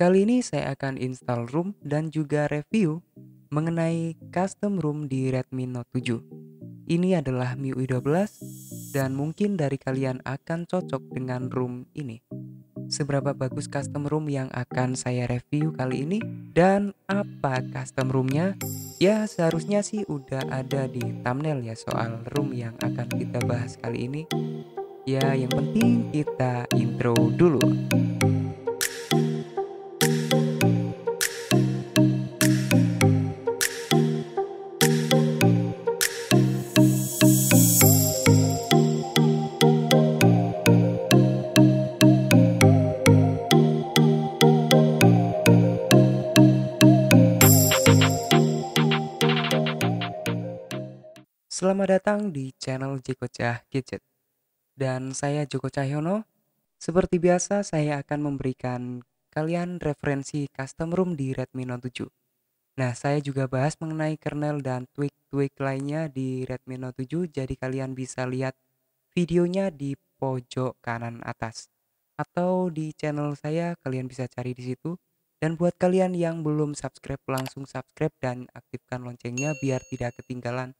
Kali ini saya akan install ROM dan juga review mengenai custom ROM di Redmi Note 7. Ini adalah MIUI 12 dan mungkin dari kalian akan cocok dengan ROM ini. Seberapa bagus custom ROM yang akan saya review kali ini dan apa custom rom Ya seharusnya sih udah ada di thumbnail ya soal ROM yang akan kita bahas kali ini. Ya yang penting kita intro dulu. Selamat datang di channel Joko Cah Gadget. Dan saya Joko Cahyono. Seperti biasa, saya akan memberikan kalian referensi custom room di Redmi Note 7. Nah, saya juga bahas mengenai kernel dan tweak-tweak lainnya di Redmi Note 7, jadi kalian bisa lihat videonya di pojok kanan atas. Atau di channel saya, kalian bisa cari di situ. Dan buat kalian yang belum subscribe, langsung subscribe dan aktifkan loncengnya biar tidak ketinggalan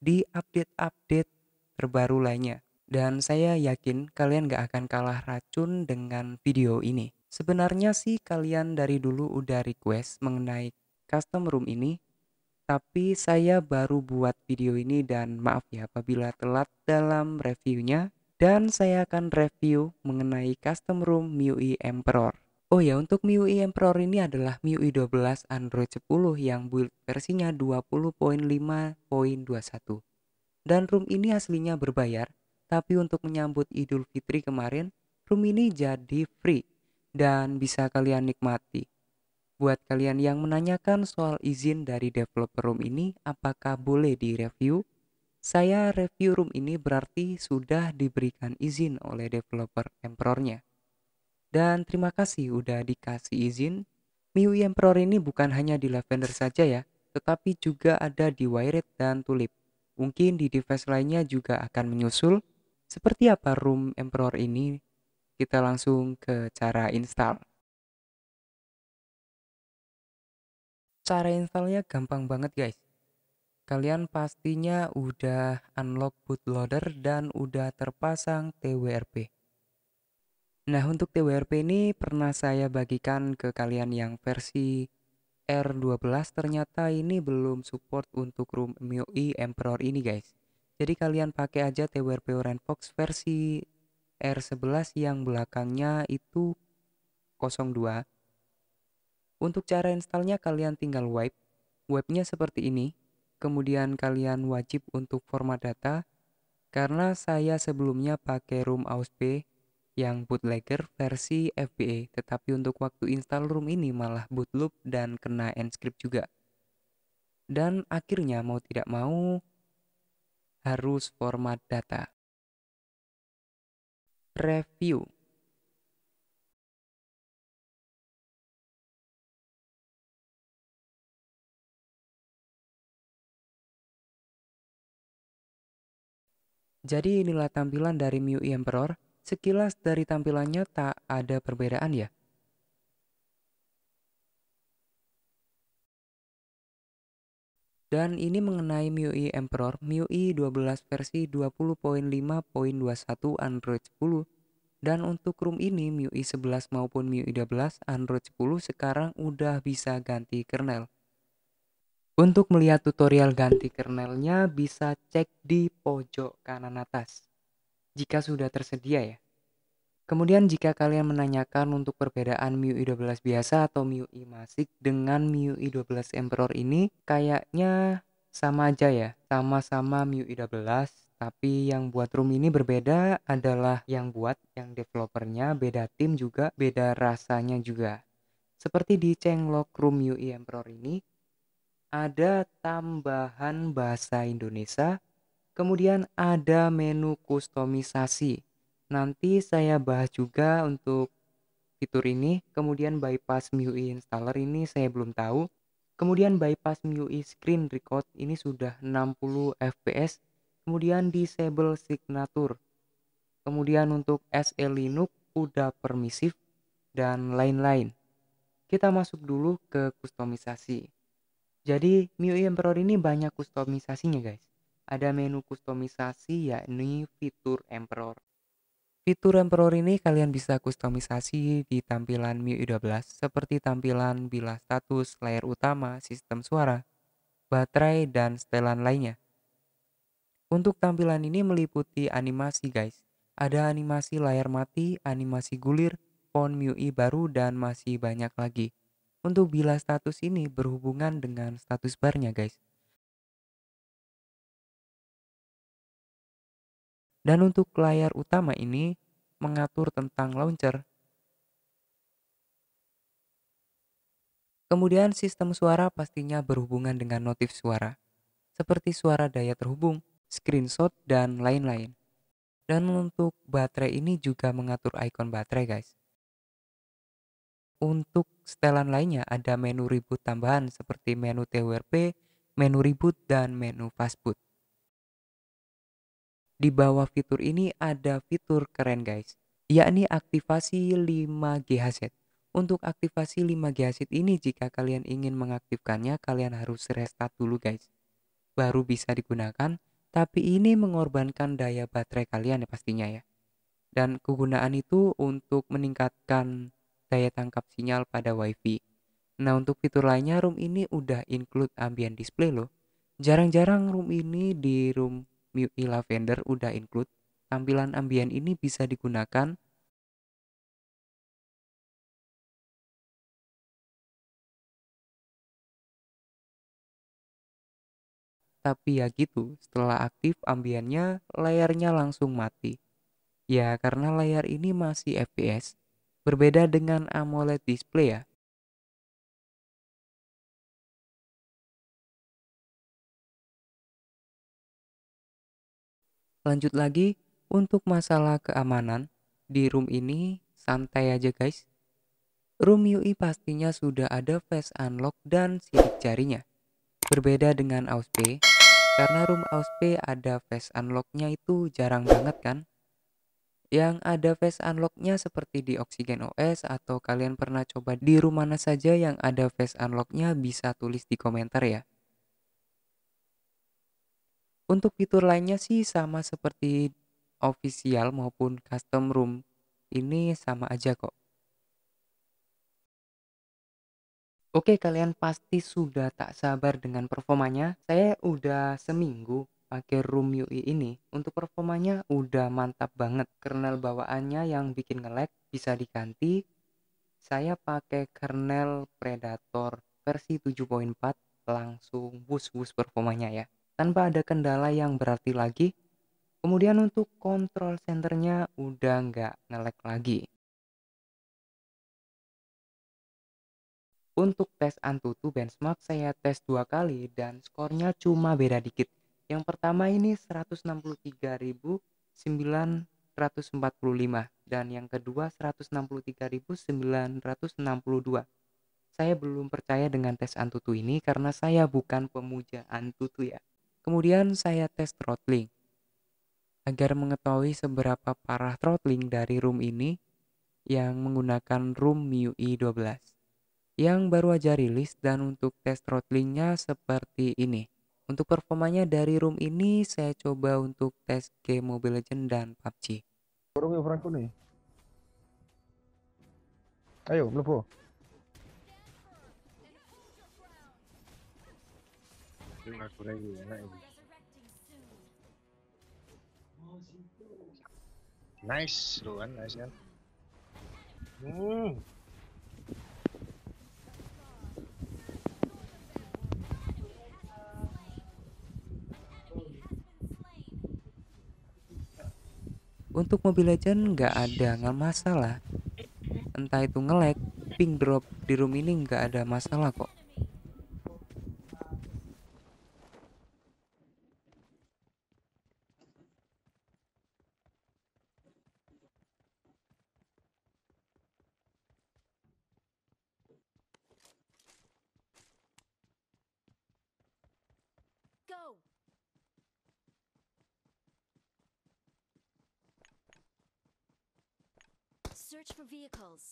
di update-update terbaru lainnya. Dan saya yakin kalian gak akan kalah racun dengan video ini. Sebenarnya sih kalian dari dulu udah request mengenai custom room ini, tapi saya baru buat video ini dan maaf ya apabila telat dalam reviewnya. Dan saya akan review mengenai custom room MIUI Emperor. Oh ya, untuk MIUI Emperor ini adalah MIUI 12 Android 10 yang build versinya 20.5.21. Dan room ini aslinya berbayar, tapi untuk menyambut Idul Fitri kemarin, room ini jadi free dan bisa kalian nikmati. Buat kalian yang menanyakan soal izin dari developer room ini, apakah boleh direview? Saya review room ini berarti sudah diberikan izin oleh developer emperornya. Dan terima kasih udah dikasih izin. MIUI Emperor ini bukan hanya di Lavender saja ya, tetapi juga ada di Wired dan Tulip. Mungkin di device lainnya juga akan menyusul. Seperti apa Room Emperor ini? Kita langsung ke cara install. Cara installnya gampang banget guys. Kalian pastinya udah unlock bootloader dan udah terpasang TWRP. Nah, untuk TWRP ini pernah saya bagikan ke kalian yang versi R12 ternyata ini belum support untuk room MIUI e Emperor ini guys. Jadi kalian pakai aja TWRP Orange Fox versi R11 yang belakangnya itu 02. Untuk cara installnya kalian tinggal wipe. Wipe-nya seperti ini. Kemudian kalian wajib untuk format data karena saya sebelumnya pakai room ausp yang bootlegger versi FBA, tetapi untuk waktu install room ini malah bootloop dan kena nscript juga. Dan akhirnya mau tidak mau harus format data. Review Jadi inilah tampilan dari MIUI Emperor Sekilas dari tampilannya tak ada perbedaan ya. Dan ini mengenai MIUI Emperor MIUI 12 versi 20.5.21 Android 10. Dan untuk room ini MIUI 11 maupun MIUI 12 Android 10 sekarang udah bisa ganti kernel. Untuk melihat tutorial ganti kernelnya bisa cek di pojok kanan atas jika sudah tersedia ya. Kemudian jika kalian menanyakan untuk perbedaan MIUI 12 biasa atau MIUI Masik dengan MIUI 12 Emperor ini kayaknya sama aja ya, sama-sama MIUI 12 tapi yang buat room ini berbeda adalah yang buat, yang developernya, beda tim juga, beda rasanya juga. Seperti di Lock Room UI Emperor ini, ada tambahan bahasa Indonesia Kemudian ada menu kustomisasi. Nanti saya bahas juga untuk fitur ini, kemudian bypass MIUI installer ini saya belum tahu. Kemudian bypass MIUI screen record ini sudah 60 fps. Kemudian disable signature. Kemudian untuk SE Linux udah permisif dan lain-lain. Kita masuk dulu ke kustomisasi. Jadi MIUI Emperor ini banyak kustomisasinya guys ada menu kustomisasi yakni fitur Emperor. Fitur Emperor ini kalian bisa kustomisasi di tampilan MIUI 12 seperti tampilan bila status, layar utama, sistem suara, baterai, dan setelan lainnya. Untuk tampilan ini meliputi animasi guys. Ada animasi layar mati, animasi gulir, font MIUI baru, dan masih banyak lagi. Untuk bila status ini berhubungan dengan status barnya guys Dan untuk layar utama ini mengatur tentang launcher. Kemudian sistem suara pastinya berhubungan dengan notif suara, seperti suara daya terhubung, screenshot, dan lain-lain. Dan untuk baterai ini juga mengatur ikon baterai guys. Untuk setelan lainnya ada menu reboot tambahan seperti menu TWRP, menu reboot, dan menu fastboot. Di bawah fitur ini ada fitur keren guys, yakni aktivasi 5 GHz. Untuk aktivasi 5 GHz ini jika kalian ingin mengaktifkannya kalian harus restart dulu guys. Baru bisa digunakan, tapi ini mengorbankan daya baterai kalian ya pastinya ya. Dan kegunaan itu untuk meningkatkan daya tangkap sinyal pada WiFi. Nah untuk fitur lainnya room ini udah include ambient display loh. Jarang-jarang room ini di room MIUI Lavender udah include, tampilan ambien ini bisa digunakan Tapi ya gitu, setelah aktif ambiennya, layarnya langsung mati. Ya, karena layar ini masih FPS, berbeda dengan AMOLED display ya. Lanjut lagi untuk masalah keamanan, di room ini santai aja guys. Room UI pastinya sudah ada face unlock dan sidik jarinya. Berbeda dengan AUSP, karena room AUSP ada face unlocknya itu jarang banget kan. Yang ada face unlocknya seperti di Oxygen OS atau kalian pernah coba di room mana saja yang ada face unlocknya bisa tulis di komentar ya. Untuk fitur lainnya sih sama seperti official maupun custom room. Ini sama aja kok. Oke, kalian pasti sudah tak sabar dengan performanya. Saya udah seminggu pakai Room UI ini untuk performanya udah mantap banget. Kernel bawaannya yang bikin ngelag bisa diganti. Saya pakai kernel Predator versi 7.4 langsung bus-bus performanya ya tanpa ada kendala yang berarti lagi. Kemudian untuk kontrol senternya udah nggak ngelek lagi. Untuk tes Antutu benchmark saya tes dua kali dan skornya cuma beda dikit. Yang pertama ini 163.945 dan yang kedua 163.962. Saya belum percaya dengan tes Antutu ini karena saya bukan pemuja Antutu ya. Kemudian saya tes throttling. Agar mengetahui seberapa parah throttling dari room ini yang menggunakan room MIUI 12 e yang baru aja rilis dan untuk tes throttlingnya seperti ini. Untuk performanya dari room ini saya coba untuk tes game Mobile Legend dan PUBG. nih. Ayo, ini. Nice lu kan, nice kan. Hmm. Untuk Mobile Legend nggak ada nggak masalah. Entah itu ngelag, ping drop di room ini nggak ada masalah kok. Search for vehicles.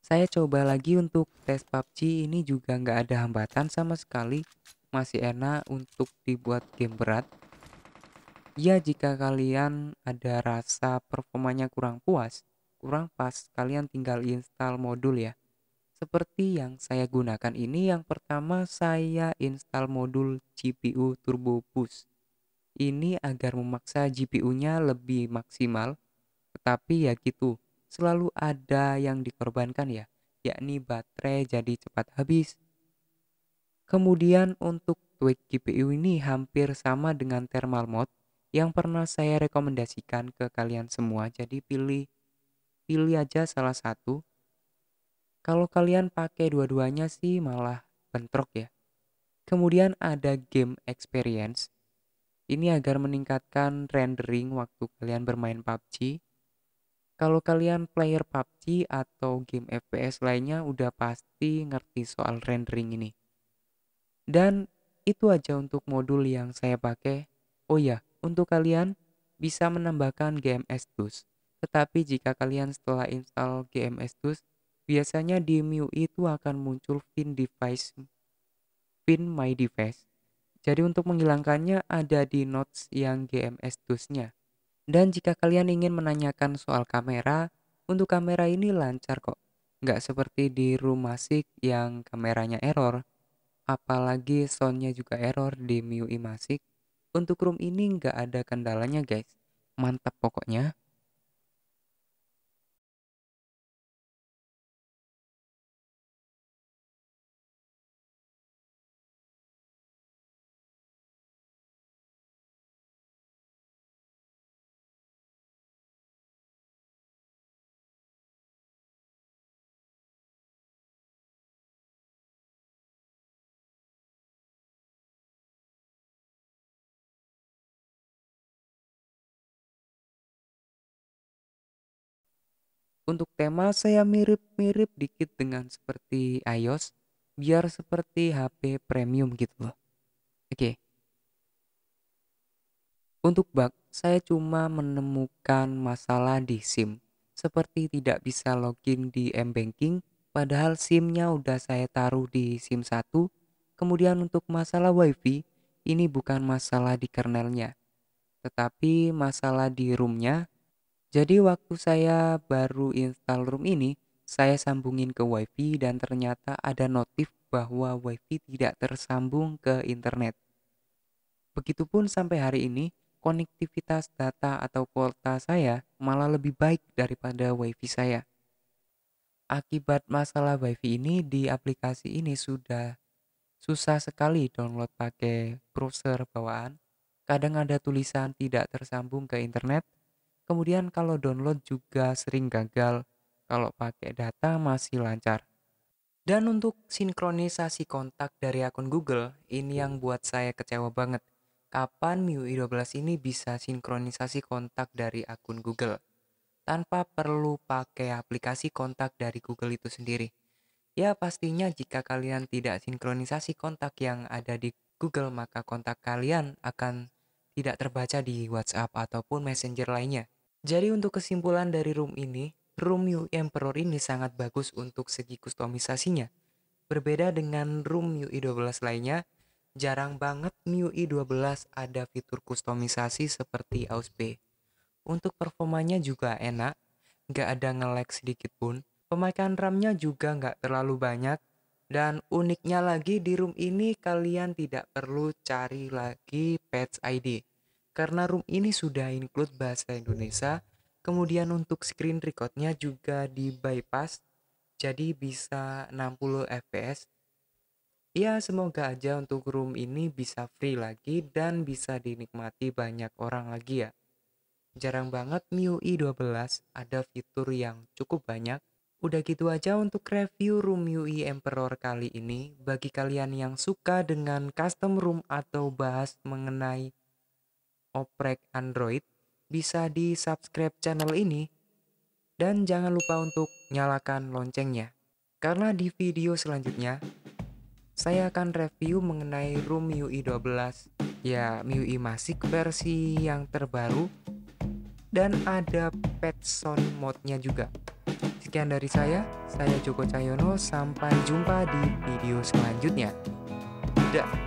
Saya coba lagi untuk tes PUBG ini juga nggak ada hambatan sama sekali. Masih enak untuk dibuat game berat. Ya jika kalian ada rasa performanya kurang puas, kurang pas kalian tinggal install modul ya. Seperti yang saya gunakan ini yang pertama saya install modul GPU Turbo Boost. Ini agar memaksa GPU-nya lebih maksimal. Tetapi ya gitu, selalu ada yang dikorbankan ya, yakni baterai jadi cepat habis. Kemudian untuk tweak GPU ini hampir sama dengan thermal mode yang pernah saya rekomendasikan ke kalian semua. Jadi pilih pilih aja salah satu. Kalau kalian pakai dua-duanya sih malah bentrok ya. Kemudian ada game experience. Ini agar meningkatkan rendering waktu kalian bermain PUBG. Kalau kalian player PUBG atau game FPS lainnya udah pasti ngerti soal rendering ini. Dan itu aja untuk modul yang saya pakai. Oh ya, untuk kalian bisa menambahkan GMS Plus. Tetapi jika kalian setelah install GMS Tools, biasanya di MIUI itu akan muncul pin device, pin my device. Jadi untuk menghilangkannya ada di notes yang GMS Tools-nya. Dan jika kalian ingin menanyakan soal kamera, untuk kamera ini lancar kok. Nggak seperti di rumah Asik yang kameranya error. Apalagi soundnya juga error di MIUI masik. Untuk room ini nggak ada kendalanya guys. Mantap pokoknya. Untuk tema saya mirip-mirip dikit dengan seperti iOS, biar seperti HP premium gitu loh. Oke. Okay. Untuk bug, saya cuma menemukan masalah di SIM, seperti tidak bisa login di M-Banking, padahal SIM-nya udah saya taruh di SIM 1. Kemudian untuk masalah WiFi, ini bukan masalah di kernelnya, tetapi masalah di roomnya jadi waktu saya baru install room ini, saya sambungin ke WiFi dan ternyata ada notif bahwa WiFi tidak tersambung ke internet. Begitupun sampai hari ini, konektivitas data atau kuota saya malah lebih baik daripada WiFi saya. Akibat masalah WiFi ini di aplikasi ini sudah susah sekali download pakai browser bawaan. Kadang ada tulisan tidak tersambung ke internet, Kemudian kalau download juga sering gagal, kalau pakai data masih lancar. Dan untuk sinkronisasi kontak dari akun Google, ini yang buat saya kecewa banget. Kapan MIUI 12 ini bisa sinkronisasi kontak dari akun Google? Tanpa perlu pakai aplikasi kontak dari Google itu sendiri. Ya pastinya jika kalian tidak sinkronisasi kontak yang ada di Google, maka kontak kalian akan tidak terbaca di WhatsApp ataupun Messenger lainnya. Jadi untuk kesimpulan dari room ini, room New Emperor ini sangat bagus untuk segi kustomisasinya. Berbeda dengan room MIUI 12 lainnya, jarang banget MIUI 12 ada fitur kustomisasi seperti AUSP. Untuk performanya juga enak, nggak ada ngelag sedikit pun. Pemakaian RAM-nya juga nggak terlalu banyak. Dan uniknya lagi di room ini kalian tidak perlu cari lagi patch ID karena room ini sudah include bahasa Indonesia. Kemudian untuk screen recordnya juga di bypass, jadi bisa 60 fps. Ya semoga aja untuk room ini bisa free lagi dan bisa dinikmati banyak orang lagi ya. Jarang banget MIUI 12 ada fitur yang cukup banyak. Udah gitu aja untuk review room MIUI Emperor kali ini. Bagi kalian yang suka dengan custom room atau bahas mengenai Oprek Android bisa di subscribe channel ini dan jangan lupa untuk nyalakan loncengnya karena di video selanjutnya saya akan review mengenai room ui 12 ya MIUI Masik versi yang terbaru dan ada pet sound mode-nya juga sekian dari saya saya Joko Cahyono sampai jumpa di video selanjutnya Dah.